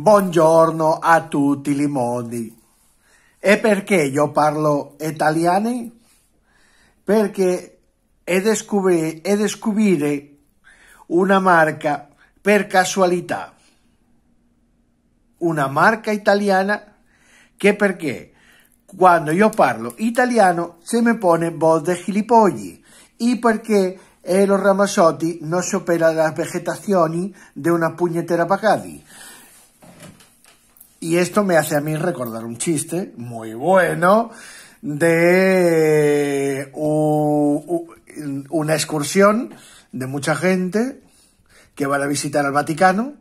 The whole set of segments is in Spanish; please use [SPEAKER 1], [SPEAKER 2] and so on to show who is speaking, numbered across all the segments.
[SPEAKER 1] Buongiorno a tutti limoni. E perché io parlo italiano? Perché è descoprire, è una marca per casualità. Una marca italiana che perché quando io parlo italiano se mi pone voce gilipogli. E perché eh, lo Ramazzotti non supera le vegetazioni di una pugnetera Bacardi. Y esto me hace a mí recordar un chiste muy bueno de una excursión de mucha gente que van a visitar al Vaticano.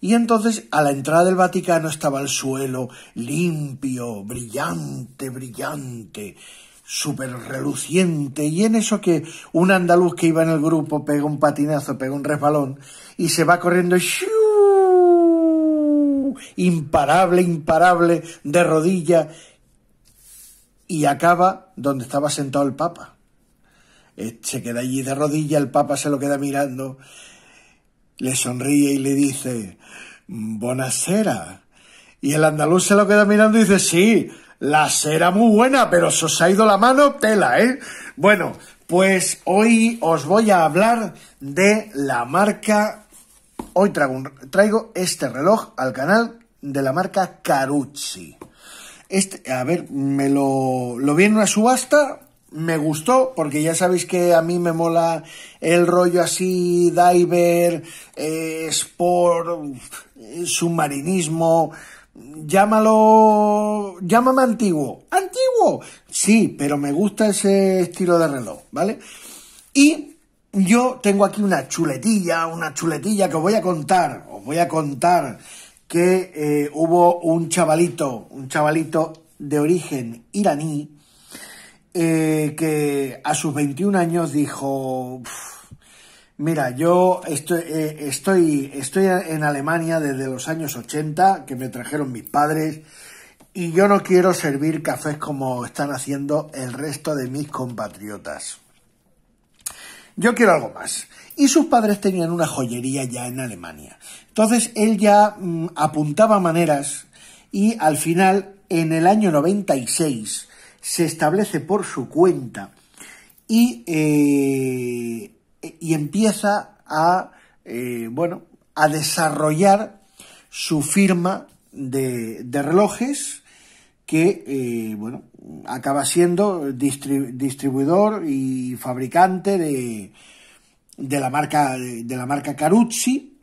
[SPEAKER 1] Y entonces a la entrada del Vaticano estaba el suelo limpio, brillante, brillante, súper reluciente. Y en eso que un andaluz que iba en el grupo pega un patinazo, pega un resbalón y se va corriendo imparable, imparable, de rodilla, y acaba donde estaba sentado el Papa. Eh, se queda allí de rodilla, el Papa se lo queda mirando, le sonríe y le dice, cera. Y el andaluz se lo queda mirando y dice, sí, la será muy buena, pero se os ha ido la mano, tela, ¿eh? Bueno, pues hoy os voy a hablar de la marca... Hoy traigo, traigo este reloj al canal de la marca Carucci. Este, a ver, me lo, lo vi en una subasta, me gustó, porque ya sabéis que a mí me mola el rollo así, diver, eh, sport, submarinismo, llámalo, llámame antiguo. ¡Antiguo! Sí, pero me gusta ese estilo de reloj, ¿vale? Y yo tengo aquí una chuletilla, una chuletilla que os voy a contar, os voy a contar que eh, hubo un chavalito, un chavalito de origen iraní, eh, que a sus 21 años dijo, mira, yo estoy, eh, estoy, estoy en Alemania desde los años 80, que me trajeron mis padres, y yo no quiero servir cafés como están haciendo el resto de mis compatriotas. Yo quiero algo más y sus padres tenían una joyería ya en Alemania. Entonces él ya mm, apuntaba maneras y al final, en el año 96, se establece por su cuenta y, eh, empieza a, eh, bueno, a desarrollar su firma de, relojes que, eh, bueno, acaba siendo distribuidor y fabricante de, de la marca, de la marca Caruzzi.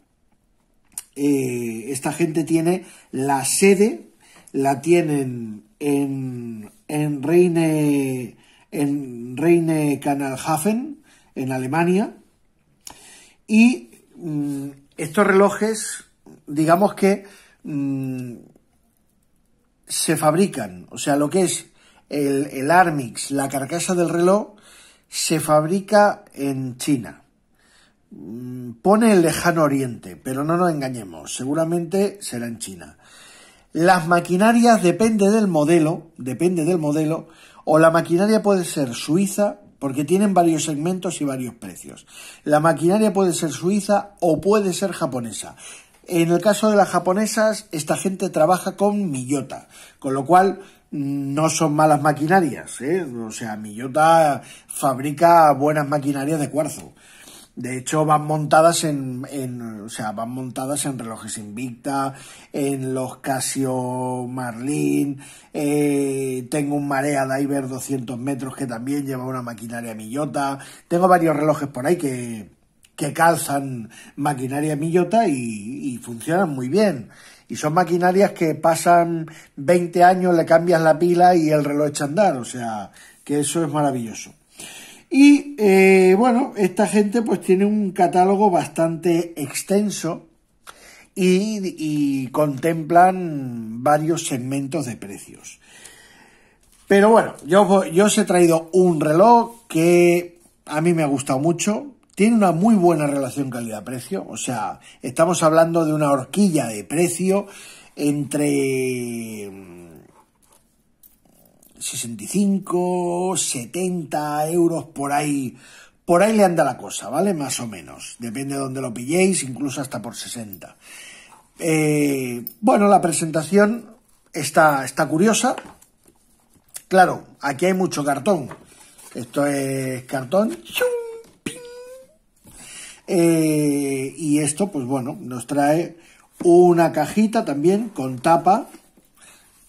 [SPEAKER 1] Eh, esta gente tiene la sede, la tienen en, en Reine, en Reine kanalhafen en Alemania. Y mm, estos relojes, digamos que mm, se fabrican, o sea, lo que es el, el Armix, la carcasa del reloj, se fabrica en China. Mm, pone el lejano oriente, pero no nos engañemos, seguramente será en China. Las maquinarias depende del modelo, depende del modelo, o la maquinaria puede ser suiza, porque tienen varios segmentos y varios precios. La maquinaria puede ser suiza o puede ser japonesa. En el caso de las japonesas, esta gente trabaja con Miyota, con lo cual mm, no son malas maquinarias, ¿eh? o sea, Miyota fabrica buenas maquinarias de cuarzo. De hecho, van montadas en, en, o sea, van montadas en relojes Invicta, en los Casio Marlin. Eh, tengo un Marea Diver 200 metros que también lleva una maquinaria Millota. Tengo varios relojes por ahí que, que calzan maquinaria Millota y, y funcionan muy bien. Y son maquinarias que pasan 20 años, le cambias la pila y el reloj echa a andar. O sea, que eso es maravilloso. Y eh, bueno, esta gente pues tiene un catálogo bastante extenso y, contemplan varios segmentos de precios. Pero bueno, yo, yo os he traído un reloj que a mí me ha gustado mucho, tiene una muy buena relación calidad-precio, o sea, estamos hablando de una horquilla de precio entre 65, 70 euros por ahí. Por ahí le anda la cosa, ¿vale? Más o menos. Depende de dónde lo pilléis, incluso hasta por 60. Eh, bueno, la presentación está, está curiosa. Claro, aquí hay mucho cartón. Esto es cartón. Eh, y esto, pues bueno, nos trae una cajita también con tapa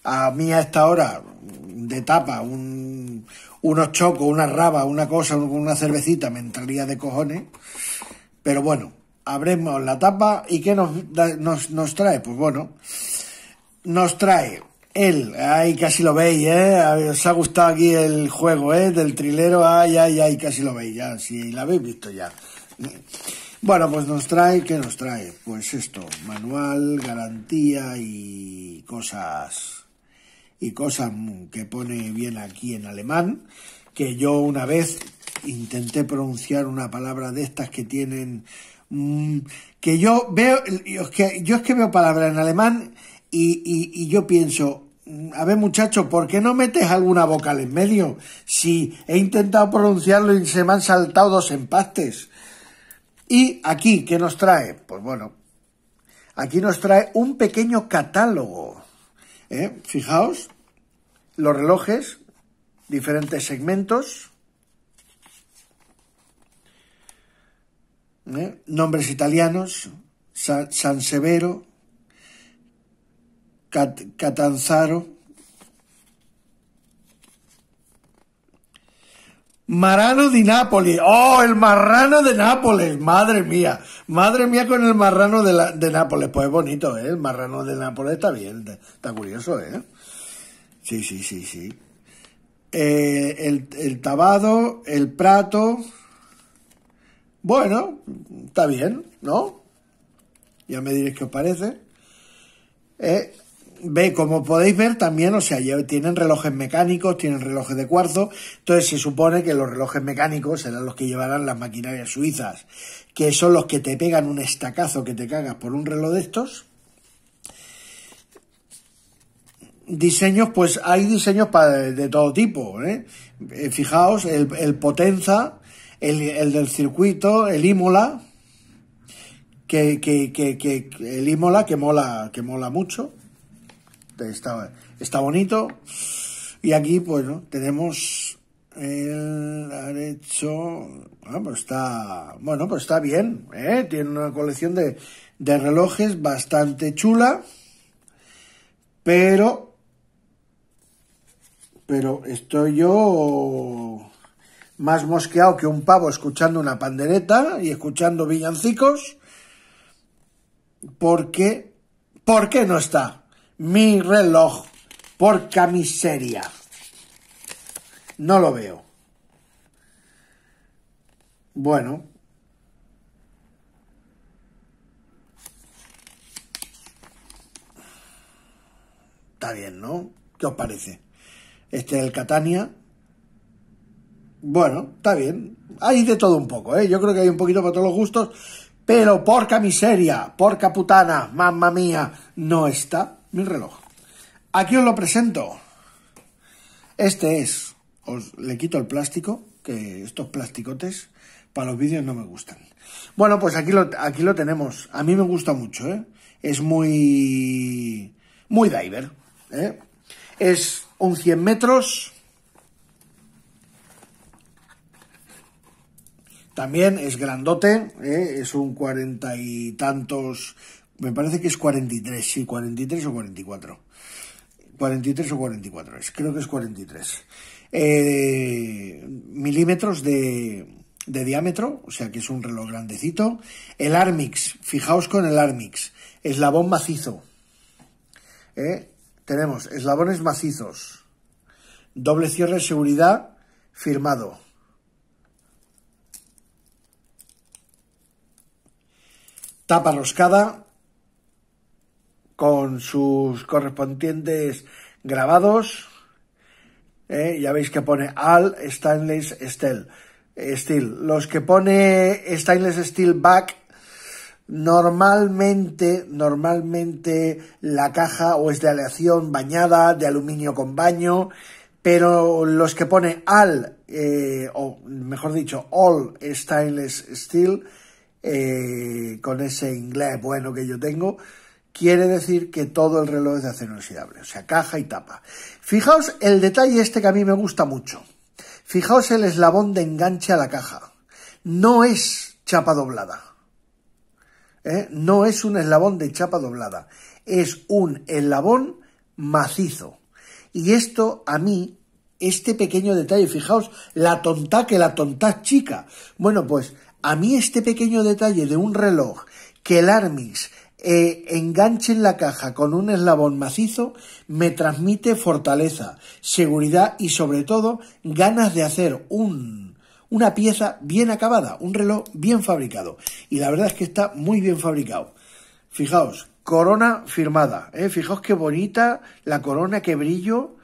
[SPEAKER 1] a mí a esta hora de tapa un, unos chocos, una raba, una cosa, una cervecita, me entraría de cojones. Pero bueno, abremos la tapa y ¿qué nos, nos, nos trae? Pues bueno, nos trae él, ay, casi lo veis, ¿eh? Os ha gustado aquí el juego, ¿eh? Del trilero, ay, ay, ay, casi lo veis, ya, si la habéis visto ya. Bueno, pues nos trae, ¿qué nos trae? Pues esto, manual, garantía y cosas y cosas que pone bien aquí en alemán, que yo una vez intenté pronunciar una palabra de estas que tienen mm, que yo veo que yo es que veo palabras en alemán y, y, yo pienso mm, a ver muchacho, ¿por qué no metes alguna vocal en medio? Si he intentado pronunciarlo y se me han saltado dos empastes. Y aquí, ¿qué nos trae? Pues bueno, aquí nos trae un pequeño catálogo ¿eh? Fijaos, los relojes, diferentes segmentos, ¿eh? nombres italianos, San, Severo, Catanzaro, Marano de Napoli. Oh, el marrano de Nápoles. Madre mía. Madre mía con el marrano de, Nápoles. Pues bonito, ¿eh? El marrano de Nápoles está bien. Está curioso, ¿eh? Sí, sí, sí, sí. Eh, el, el, tabado, el prato. Bueno, está bien, ¿no? Ya me diréis qué os parece. Eh, ve, como podéis ver también, o sea, tienen relojes mecánicos, tienen relojes de cuarzo, entonces se supone que los relojes mecánicos serán los que llevarán las maquinarias suizas, que son los que te pegan un estacazo que te cagas por un reloj de estos. Diseños, pues hay diseños de todo tipo, ¿eh? Eh, Fijaos, el, Potenza, el, del circuito, el Imola, que, que, que, que el Imola que mola, que mola mucho está, está bonito. Y aquí, pues, tenemos el derecho ah, pues está. Bueno, pues está bien. ¿eh? Tiene una colección de, relojes bastante chula. Pero. Pero estoy yo más mosqueado que un pavo escuchando una pandereta y escuchando villancicos. Porque. ¿Por qué no está? mi reloj por camiseria. No lo veo. Bueno. Está bien, ¿no? ¿Qué os parece? Este es el Catania. Bueno, está bien. Hay de todo un poco, ¿eh? Yo creo que hay un poquito para todos los gustos. Pero porca miseria, porca putana, mamma mía, no está mi reloj. Aquí os lo presento. Este es, os le quito el plástico, que estos plasticotes para los vídeos no me gustan. Bueno, pues aquí lo, aquí lo tenemos. A mí me gusta mucho, ¿eh? Es muy... muy diver, ¿eh? Es un 100 metros. También es grandote, ¿eh? es un cuarenta y tantos me parece que es 43, sí, 43 o 44. 43 o 44 es, creo que es 43. Eh, milímetros de, de diámetro, o sea que es un reloj grandecito. El Armix, fijaos con el Armix, eslabón macizo. Eh, tenemos eslabones macizos, doble cierre de seguridad firmado. Tapa roscada, con sus correspondientes grabados. ¿eh? Ya veis que pone Al Stainless Steel. Steel. Los que pone Stainless Steel Back, normalmente, normalmente la caja o es de aleación bañada, de aluminio con baño, pero los que pone Al, eh, o mejor dicho, All Stainless Steel, eh, con ese inglés bueno que yo tengo, quiere decir que todo el reloj es de acero inoxidable, o sea, caja y tapa. Fijaos el detalle este que a mí me gusta mucho. Fijaos el eslabón de enganche a la caja. No es chapa doblada. ¿eh? No es un eslabón de chapa doblada. Es un eslabón macizo. Y esto a mí, este pequeño detalle, fijaos, la tonta que la tonta chica. Bueno, pues a mí este pequeño detalle de un reloj que el Armix e enganche en la caja con un eslabón macizo me transmite fortaleza, seguridad y sobre todo ganas de hacer un, una pieza bien acabada, un reloj bien fabricado. Y la verdad es que está muy bien fabricado. Fijaos, corona firmada. ¿eh? Fijaos qué bonita la corona, qué brillo,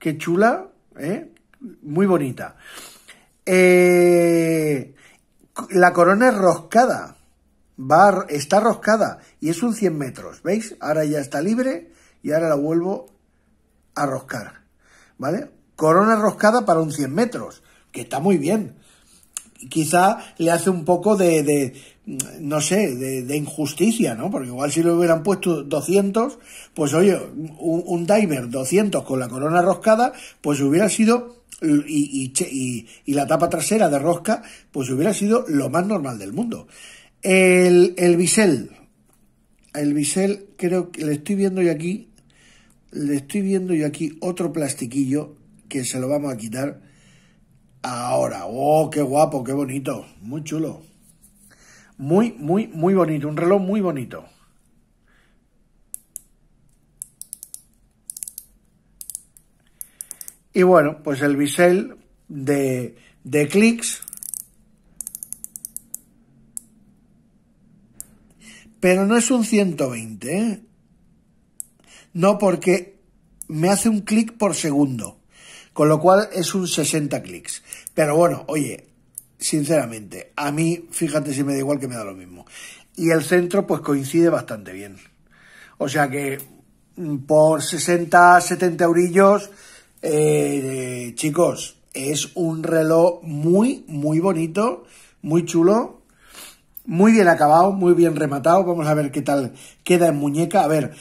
[SPEAKER 1] qué chula, ¿eh? muy bonita. Eh, la corona es roscada, está roscada y es un 100 metros, ¿veis? Ahora ya está libre y ahora la vuelvo a roscar, ¿vale? Corona roscada para un 100 metros, que está muy bien. Quizá le hace un poco de, no sé, de, injusticia, ¿no? Porque igual si le hubieran puesto 200, pues oye, un, un diver 200 con la corona roscada, pues hubiera sido y, y, la tapa trasera de rosca, pues hubiera sido lo más normal del mundo. El, el bisel. El bisel, creo que le estoy viendo yo aquí. Le estoy viendo yo aquí otro plastiquillo que se lo vamos a quitar ahora. ¡Oh, qué guapo, qué bonito! Muy chulo. Muy, muy, muy bonito. Un reloj muy bonito. Y bueno, pues el bisel de, de Pero no es un 120, ¿eh? No, porque me hace un clic por segundo. Con lo cual es un 60 clics. Pero bueno, oye, sinceramente, a mí, fíjate si me da igual que me da lo mismo. Y el centro, pues coincide bastante bien. O sea que mm, por 60, 70 eurillos, eh, chicos, es un reloj muy, muy bonito, muy chulo muy bien acabado, muy bien rematado. Vamos a ver qué tal queda en muñeca. A ver,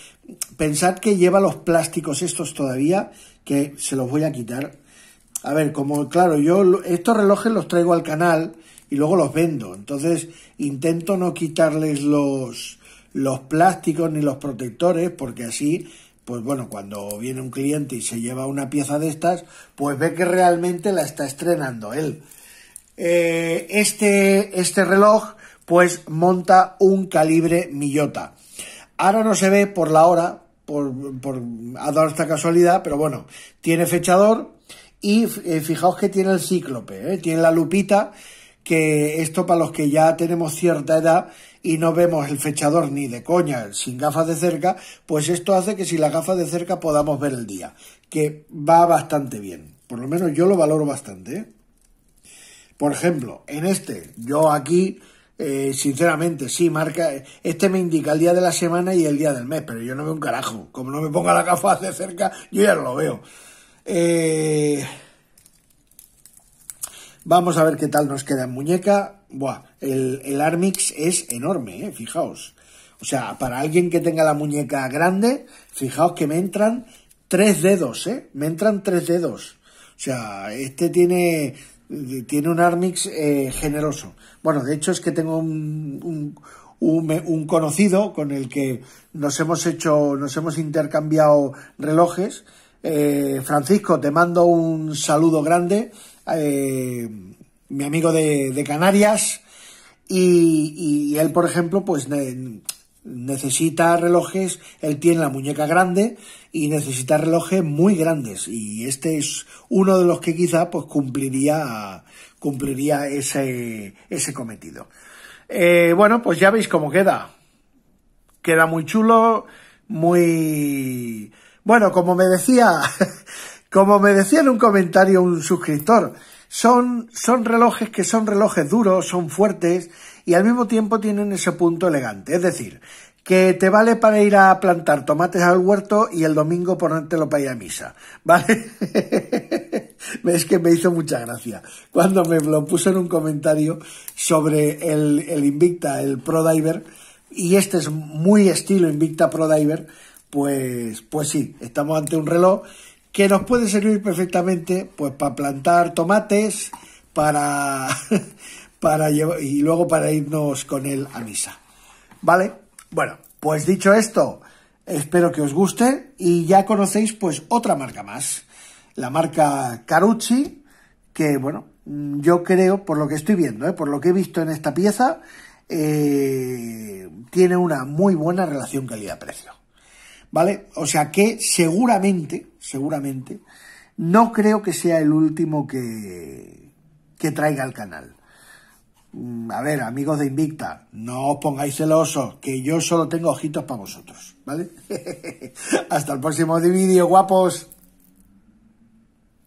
[SPEAKER 1] pensad que lleva los plásticos estos todavía, que se los voy a quitar. A ver, como claro, yo estos relojes los traigo al canal y luego los vendo. Entonces intento no quitarles los, los plásticos ni los protectores, porque así pues bueno, cuando viene un cliente y se lleva una pieza de estas, pues ve que realmente la está estrenando él. Eh, este, este reloj pues monta un calibre millota Ahora no se ve por la hora, por, por ha dado esta casualidad, pero bueno, tiene fechador y eh, fijaos que tiene el cíclope, eh, tiene la lupita, que esto para los que ya tenemos cierta edad y no vemos el fechador ni de coña sin gafas de cerca, pues esto hace que si las gafas de cerca podamos ver el día, que va bastante bien. Por lo menos yo lo valoro bastante. Por ejemplo, en este, yo aquí, eh, sinceramente, sí, marca. Este me indica el día de la semana y el día del mes, pero yo no veo un carajo. Como no me ponga la caja de cerca, yo ya no lo veo. Eh, vamos a ver qué tal nos queda en muñeca. Buah, el, Armix es enorme, eh, fijaos. O sea, para alguien que tenga la muñeca grande, fijaos que me entran tres dedos, ¿eh? Me entran tres dedos. O sea, este tiene tiene un Armix eh, generoso. Bueno, de hecho es que tengo un, un, conocido con el que nos hemos hecho, nos hemos intercambiado relojes. Eh, Francisco, te mando un saludo grande, eh, mi amigo de, Canarias, y, él, por ejemplo, pues necesita relojes, él tiene la muñeca grande y necesita relojes muy grandes y este es uno de los que quizá pues cumpliría cumpliría ese, cometido. Eh, bueno, pues ya veis cómo queda. Queda muy chulo, muy... Bueno, como me decía, como me decía en un comentario un suscriptor, son, son relojes que son relojes duros, son fuertes y al mismo tiempo tienen ese punto elegante. Es decir, que te vale para ir a plantar tomates al huerto y el domingo ponértelo para ir a misa, ¿vale? es que me hizo mucha gracia. Cuando me lo puso en un comentario sobre el, Invicta, el Pro Diver, y este es muy estilo Invicta Pro Diver, pues, pues sí, estamos ante un reloj que nos puede servir perfectamente pues para plantar tomates, para, para llevar, y luego para irnos con él a misa. ¿Vale? Bueno, pues dicho esto, espero que os guste y ya conocéis pues otra marca más, la marca Carucci, que bueno, yo creo, por lo que estoy viendo, ¿eh? por lo que he visto en esta pieza, eh, tiene una muy buena relación calidad-precio. ¿Vale? O sea que seguramente, seguramente, no creo que sea el último que, que traiga al canal. Mm, a ver, amigos de Invicta, no os pongáis celosos, que yo solo tengo ojitos para vosotros, ¿vale? Hasta el próximo vídeo, guapos.